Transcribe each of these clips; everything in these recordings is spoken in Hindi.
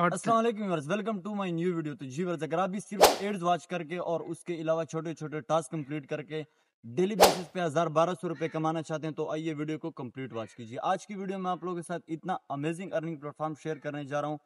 welcome to my new video तो जी वर्ज अगर आप भी सिर्फ एड्स वॉच करके और उसके अलावा छोटे छोटे टास्क कंप्लीट करके डेली बेसिस पे हज़ार बारह सौ रुपये कमाना चाहते हैं तो आइए वीडियो को कंप्लीट वॉच कीजिए आज की वीडियो में आप लोगों के साथ इतना अमेजिंग अर्निंग प्लेटफॉर्म शेयर करने जा रहा हूँ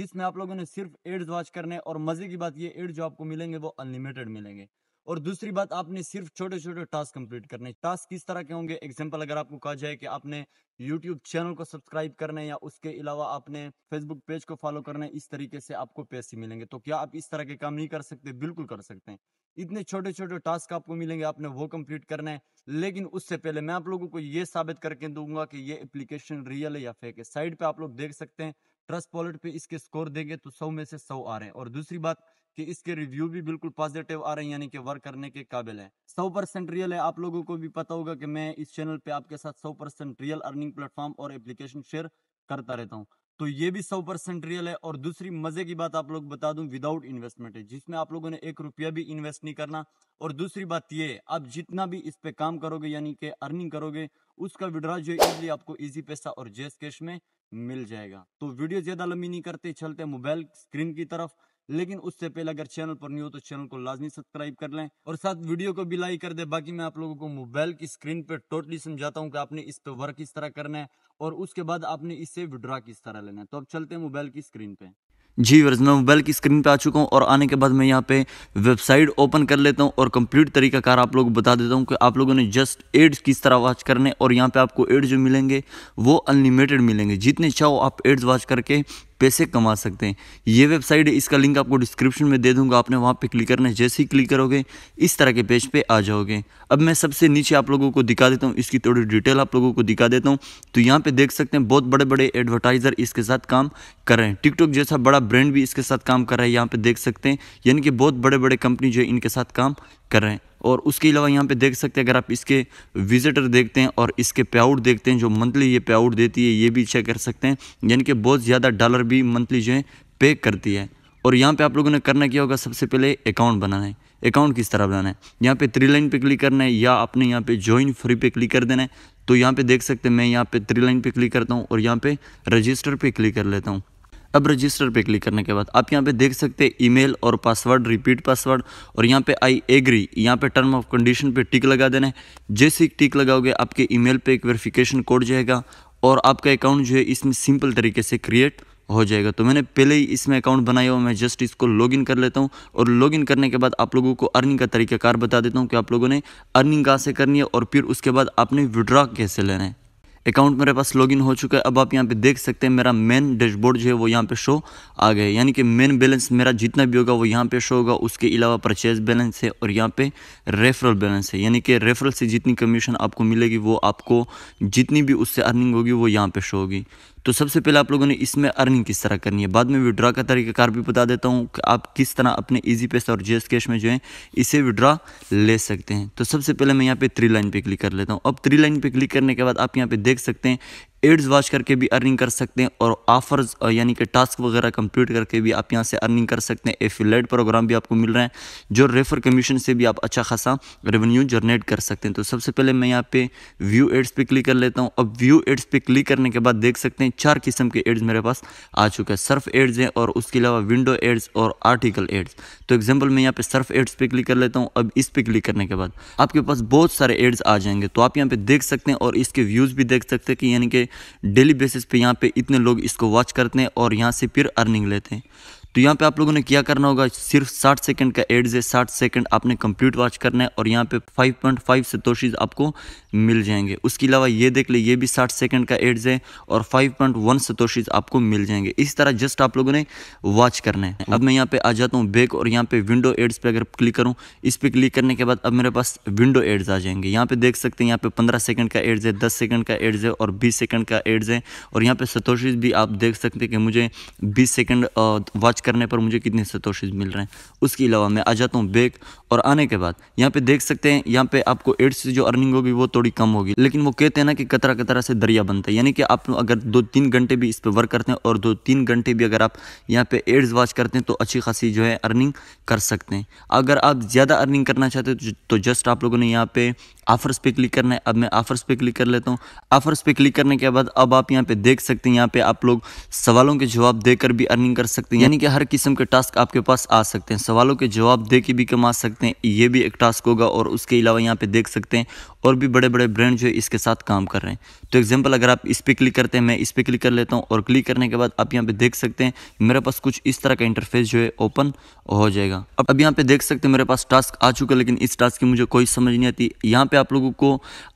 जिसमें आप लोगों ने सिर्फ एड्स वॉच करने और मज़े की बात ये एड जो आपको मिलेंगे वो अनलिमिटेड मिलेंगे और दूसरी बात आपने सिर्फ छोटे छोटे टास्क कंप्लीट करने टास्क किस तरह के होंगे एग्जाम्पल अगर आपको कहा जाए कि आपने यूट्यूब चैनल को सब्सक्राइब करने या उसके अलावा आपने फेसबुक पेज को फॉलो करना है इस तरीके से आपको पैसे मिलेंगे तो क्या आप इस तरह के काम नहीं कर सकते बिल्कुल कर सकते हैं इतने छोटे छोटे टास्क आपको मिलेंगे आपने वो कंप्लीट करना है लेकिन उससे पहले मैं आप लोगों को ये साबित करके दूंगा कि ये एप्लीकेशन रियल है या फेक है साइड पे आप लोग देख सकते हैं ट्रस्ट वॉलेट पे इसके स्कोर देंगे तो सौ में से सौ आ रहे हैं और दूसरी बात कि इसके रिव्यू भी बिल्कुल पॉजिटिव आ रहे हैं यानी कि वर्क करने के काबिल है सौ परसेंट रियल है आप लोगों को भी पता होगा कि मैं इस चैनल पे आपके साथ सौ परसेंट रियल अर्निंग प्लेटफॉर्म और एप्लीकेशन शेयर करता रहता हूँ तो ये भी सौ परसेंट रियल है और दूसरी मजे की बात आप लोग बता दूं विदाउट इन्वेस्टमेंट है जिसमें आप लोगों ने एक रुपया भी इन्वेस्ट नहीं करना और दूसरी बात ये आप जितना भी इस पे काम करोगे यानी कि अर्निंग करोगे उसका विड्रॉ जो इजिली आपको इजी पैसा और जेस कैश में मिल जाएगा तो वीडियो ज्यादा लंबी नहीं करते चलते मोबाइल स्क्रीन की तरफ लेकिन उससे पहले अगर चैनल पर नहीं हो तो चैनल को लाजमी सब्सक्राइब कर लें और साथ वीडियो को भी लाइक कर दे बाकी मैं आप लोगों को मोबाइल की स्क्रीन पर टोटली समझाता हूँ कि आपने इस पर वर्क किस तरह करना है और उसके बाद आपने इससे विड्रा किस तरह लेना है तो अब चलते हैं मोबाइल की स्क्रीन पर जी वर्ज मैं मोबाइल की स्क्रीन पे आ चुका हूँ और आने के बाद मैं यहाँ पे वेबसाइट ओपन कर लेता हूँ और कंप्लीट तरीका कार आप लोग बता देता हूँ कि आप लोगों ने जस्ट एड्स किस तरह वाच करने और यहाँ पे आपको एड्स जो मिलेंगे वो अनलिमिटेड मिलेंगे जितने चाहो आप एड्स वाच करके पैसे कमा सकते हैं ये वेबसाइट इसका लिंक आपको डिस्क्रिप्शन में दे दूंगा आपने वहाँ पे क्लिक करना है जैसे ही क्लिक करोगे इस तरह के पेज पे आ जाओगे अब मैं सबसे नीचे आप लोगों को दिखा देता हूँ इसकी थोड़ी डिटेल आप लोगों को दिखा देता हूँ तो यहाँ पर देख सकते हैं बहुत बड़े बड़े एडवर्टाइज़र इसके साथ काम कर रहे हैं टिकटॉक जैसा बड़ा ब्रांड भी इसके साथ काम कर रहा है यहाँ पर देख सकते हैं यानी कि बहुत बड़े बड़े कंपनी जो है इनके साथ काम कर रहे हैं और उसके अलावा यहाँ पे देख सकते हैं अगर आप इसके विजिटर देखते हैं और इसके पे आउट देखते हैं जो मंथली ये पे आउट देती है ये भी चेक कर सकते हैं यानी कि बहुत ज़्यादा डॉलर भी मंथली जो है पे करती है और यहाँ पे आप लोगों ने करना क्या होगा सबसे पहले अकाउंट बनाना है अकाउंट किस तरह बनाना है यहाँ पे थ्री लाइन पे क्लिक करना है या आपने यहाँ पे ज्वाइन फ्री पे क्लिक कर देना है तो यहाँ पे देख सकते हैं मैं यहाँ पे थ्री लाइन पे क्लिक करता हूँ और यहाँ पे रजिस्टर पे क्लिक कर लेता हूँ अब रजिस्टर पे क्लिक करने के बाद आप यहाँ पे देख सकते हैं ईमेल और पासवर्ड रिपीट पासवर्ड और यहाँ पे आई एग्री यहाँ पे टर्म ऑफ कंडीशन पे टिक लगा देना है जैसे टिक लगाओगे आपके ईमेल पे एक वेरिफिकेशन कोड जाएगा और आपका अकाउंट जो है इसमें सिंपल तरीके से क्रिएट हो जाएगा तो मैंने पहले ही इसमें अकाउंट बनाया हुआ मैं जस्ट इसको लॉगिन कर लेता हूँ और लॉगिन करने के बाद आप लोगों को अर्निंग का तरीकाकार बता देता हूँ कि आप लोगों ने अर्निंग कहाँ से करनी है और फिर उसके बाद आपने विड्रॉ कैसे लेना है अकाउंट मेरे पास लॉगिन हो चुका है अब आप यहाँ पे देख सकते हैं मेरा मेन डैशबोर्ड जो है वो यहाँ पे शो आ गया यानी कि मेन बैलेंस मेरा जितना भी होगा वो यहाँ पे शो होगा उसके अलावा परचेज बैलेंस है और यहाँ पे रेफरल बैलेंस है यानी कि रेफरल से जितनी कमीशन आपको मिलेगी वो आपको जितनी भी उससे अर्निंग होगी वो यहाँ पे शो होगी तो सबसे पहले आप लोगों ने इसमें अर्निंग किस तरह करनी है बाद में विड्रा का तरीकाकार भी बता देता हूँ कि आप किस तरह अपने ईजी पैसा और जीएस कैश में जो है इसे विड्रा ले सकते हैं तो सबसे पहले मैं यहाँ पे थ्री लाइन पे क्लिक कर लेता हूँ अब थ्री लाइन पे क्लिक करने के बाद आप यहाँ पे देख सकते हैं एड्स वॉच करके भी अर्निंग कर सकते हैं और ऑफर्स यानी कि टास्क वगैरह कंप्लीट करके भी आप यहाँ से अर्निंग कर सकते हैं एफिलेट प्रोग्राम भी आपको मिल रहे हैं जो रेफर कमीशन से भी आप अच्छा खासा रेवेन्यू जनरेट कर सकते हैं तो सबसे पहले मैं यहाँ पे व्यू एड्स पे क्लिक कर लेता हूँ अब व्यू एड्स पे क्लिक करने के बाद देख सकते हैं चार किस्म के एड्स मेरे पास आ चुके हैं सर्फ एड्स हैं और उसके अलावा विंडो एड्स और आर्टिकल एड्स तो एग्जाम्पल मैं यहाँ पर सर्फ एड्स पर क्लिक कर लेता हूँ अब इस पर क्लिक करने के बाद आपके पास बहुत सारे एड्स आ जाएंगे तो आप यहाँ पर देख सकते हैं और इसके व्यूज़ भी देख सकते हैं कि यानी कि डेली बेसिस पे यहाँ पे इतने लोग इसको वॉच करते हैं और यहाँ से फिर अर्निंग लेते हैं तो यहाँ पे आप लोगों ने क्या करना होगा सिर्फ 60 सेकंड का एड्स है 60 सेकंड आपने कंप्लीट वॉच करना है और यहाँ पे 5.5 सतोशीज आपको मिल जाएंगे उसके अलावा ये देख ले ये भी साठ सेकंड का एड्स है और फाइव पॉइंट वन सतोशीज आपको मिल जाएंगे इस तरह जस्ट आप लोगों ने वॉच करना है अब मैं यहाँ पे आ जाता हूँ बैक और यहाँ पे विंडो एड्स पे अगर क्लिक करूँ इस पर क्लिक करने के बाद अब मेरे पास विंडो एड्स आ जाएंगे यहाँ पे देख सकते हैं यहाँ पे पंद्रह सेकंड का एड्स है दस सेकंड का एड्स है और बीस सेकंड का एड्स है और यहाँ पे सतोशीज भी आप देख सकते हैं कि मुझे बीस सेकेंड वॉच करने पर मुझे कितने सतोशीज मिल रहे हैं उसके अलावा मैं आ जाता हूँ बैक और आने के बाद यहाँ पे देख सकते हैं यहाँ पे आपको एड्स जो अर्निंग होगी वो तो थोड़ी कम होगी लेकिन वो कहते हैं ना कि कतरा कतरा से दरिया बनता है यानी कि आप अगर दो तीन घंटे भी इस पर वर्क करते हैं और दो तीन घंटे भी अगर आप यहाँ पे एड्स वॉच करते हैं तो अच्छी खासी जो है अर्निंग कर सकते हैं अगर आप ज़्यादा अर्निंग करना चाहते हैं तो जस्ट तो आप लोगों ने यहाँ पे ऑफर्स पे क्लिक करना है अब मैं ऑफर्स पे क्लिक कर लेता हूँ ऑफर्स पे क्लिक करने के बाद अब आप यहाँ पे देख सकते हैं यहाँ पे आप लोग सवालों के जवाब देकर भी अर्निंग कर सकते हैं यानी कि हर किस्म के टास्क आपके पास आ सकते हैं सवालों के जवाब दे के भी कमा सकते हैं ये भी एक टास्क होगा और उसके अलावा यहाँ पे देख सकते हैं और भी बड़े बड़े ब्रांड जो है इसके साथ काम कर रहे हैं तो एग्जाम्पल अगर आप इस पर क्लिक करते हैं मैं इस पर क्लिक कर लेता हूँ और क्लिक करने के बाद आप यहाँ पे देख सकते हैं मेरे पास कुछ इस तरह का इंटरफेस जो है ओपन हो जाएगा अब अब यहाँ पे देख सकते हैं मेरे पास टास्क आ चुका है लेकिन इस टास्क की मुझे कोई समझ नहीं आती यहाँ पे आप लोगों को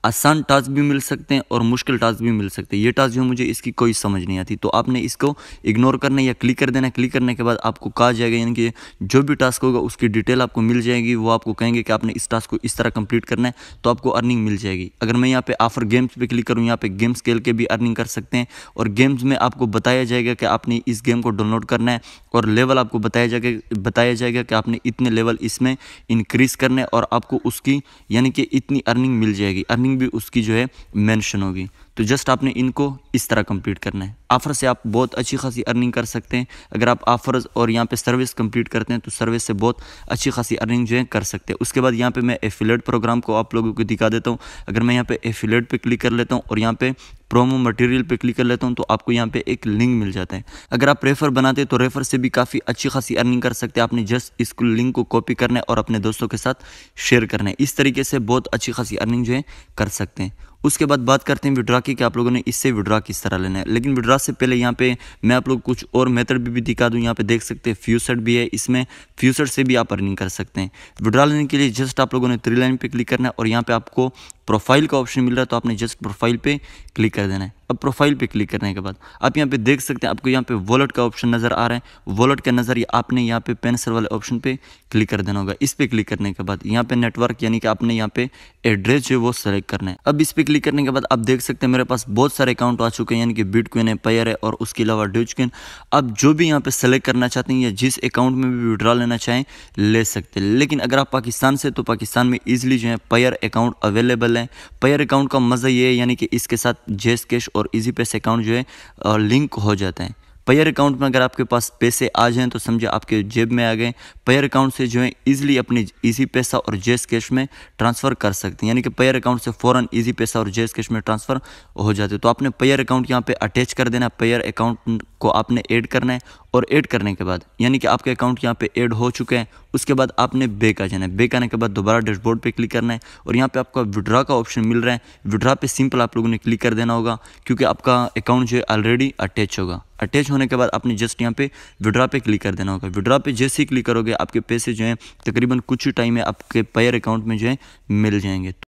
आसान टास्क भी मिल सकते हैं और मुश्किल टास्क भी मिल सकते हैं ये टास्क जो मुझे इसकी कोई समझ नहीं आती तो आपने इसको इग्नोर करना या क्लिक कर देना क्लिक करने के बाद आपको कहा जाएगा यानी कि जो भी टास्क होगा उसकी डिटेल आपको मिल जाएगी वो आपको कहेंगे कि आपने इस टास्क को इस तरह कंप्लीट करना है तो आपको अर्निंग मिल जाएगी अगर मैं यहाँ पे ऑफर गेम्स पर क्लिक करूँ यहाँ पे गेम्स खेल के भी अर्निंग कर सकते हैं और गेम्स में आपको बताया जाएगा कि आपने इस गेम को डाउनलोड करना है और लेवल आपको बताया जाएगा बताया जाएगा कि आपने इतने लेवल इसमें इंक्रीज़ करने और आपको उसकी यानी कि इतनी अर्निंग मिल जाएगी अर्निंग भी उसकी जो है मैंशन होगी तो जस्ट आपने इनको इस तरह कंप्लीट करना है ऑफर से आप बहुत अच्छी खासी अर्निंग कर सकते हैं अगर आप ऑफर और यहाँ पे सर्विस कंप्लीट करते हैं तो सर्विस से बहुत अच्छी खासी अर्निंग जो है कर सकते हैं उसके बाद यहाँ पे मैं एफिलेट प्रोग्राम को आप लोगों को दिखा देता हूँ अगर मैं यहाँ पे एफिलेट पे क्लिक कर लेता हूँ और यहाँ पे प्रोमो मटेरियल पे क्लिक कर लेता हूँ तो आपको यहाँ पे एक लिंक मिल जाता है अगर आप रेफर बनाते हैं तो रेफर से भी काफ़ी अच्छी खासी अर्निंग कर सकते हैं आपने जस्ट इस लिंक को कॉपी करना है और अपने दोस्तों के साथ शेयर करना है इस तरीके से बहुत अच्छी खासी अर्निंग जो है कर सकते हैं उसके बाद बात करते हैं विड्रा की कि आप लोगों ने इससे विड्रा किस तरह लेना है लेकिन विड्रा से पहले यहाँ पे मैं आप लोग कुछ और मेथड भी, भी दिखा दूँ यहाँ पे देख सकते हैं फ्यूसट भी है इसमें फ्यूसट से भी आप अर्निंग कर सकते हैं विड्रा लेने के लिए जस्ट आप लोगों ने थ्री लाइन पर क्लिक करना है और यहाँ पर आपको प्रोफाइल का ऑप्शन मिल रहा है तो आपने जस्ट प्रोफाइल पर क्लिक कर देना है अब प्रोफाइल पे क्लिक करने के बाद आप यहाँ पे देख सकते हैं आपको यहाँ पे वॉलेट का ऑप्शन नज़र आ रहा है वॉलेट का नज़र ये आपने यहाँ पे पेंसिल वाले ऑप्शन पे क्लिक कर देना होगा इस पर क्लिक करने के बाद यहाँ पे नेटवर्क यानी कि आपने यहाँ पे एड्रेस जो है वो सेलेक्ट करना है अब इस पर क्लिक करने के बाद आप देख सकते हैं मेरे पास बहुत सारे अकाउंट आ चुके हैं यानी कि क्वीन है पेयर है और उसके अलावा डोज क्वीन आप जो भी यहाँ पर सेलेक्ट करना चाहते हैं या जिस अकाउंट में भी विड्रॉ लेना चाहें ले सकते हैं लेकिन अगर आप पाकिस्तान से तो पाकिस्तान में ईजिली जो है पेयर अकाउंट अवेलेबल है पेयर अकाउंट का मज़ा ये है यानी कि इसके साथ जेस कैश और इजी पैसे अकाउंट जो है लिंक हो जाते हैं पेयर अकाउंट में अगर आपके पास पैसे आ जाएँ तो समझे आपके जेब में आ गए पेयर अकाउंट से जो है ईजिली अपने इजी पैसा और जेस कैश में ट्रांसफ़र कर सकते हैं यानी कि पेयर अकाउंट से फ़ौरन इजी पैसा और जेस कैश में ट्रांसफ़र हो जाते हैं तो आपने पेयर अकाउंट यहाँ पे अटैच कर देना है पेयर अकाउंट को आपने ऐड करना है और ऐड करने के बाद यानी कि आपके अकाउंट यहाँ पे ऐड हो चुके हैं उसके बाद आपने बेक आ जाना है बेक आने के बाद दोबारा डैशबोर्ड पे क्लिक करना है और यहाँ पे आपका विड्रा का ऑप्शन मिल रहा है विड्रा पे सिंपल आप लोगों ने क्लिक कर देना होगा क्योंकि आपका अकाउंट जो है ऑलरेडी अटैच होगा अटैच होने के बाद आपने जस्ट यहाँ पे विड्रा पे क्लिक कर देना होगा विड्रा पे जैसे ही क्लिक करोगे आपके पैसे जो हैं तकरीबन कुछ ही टाइम में आपके पेयर अकाउंट में जो है मिल जाएंगे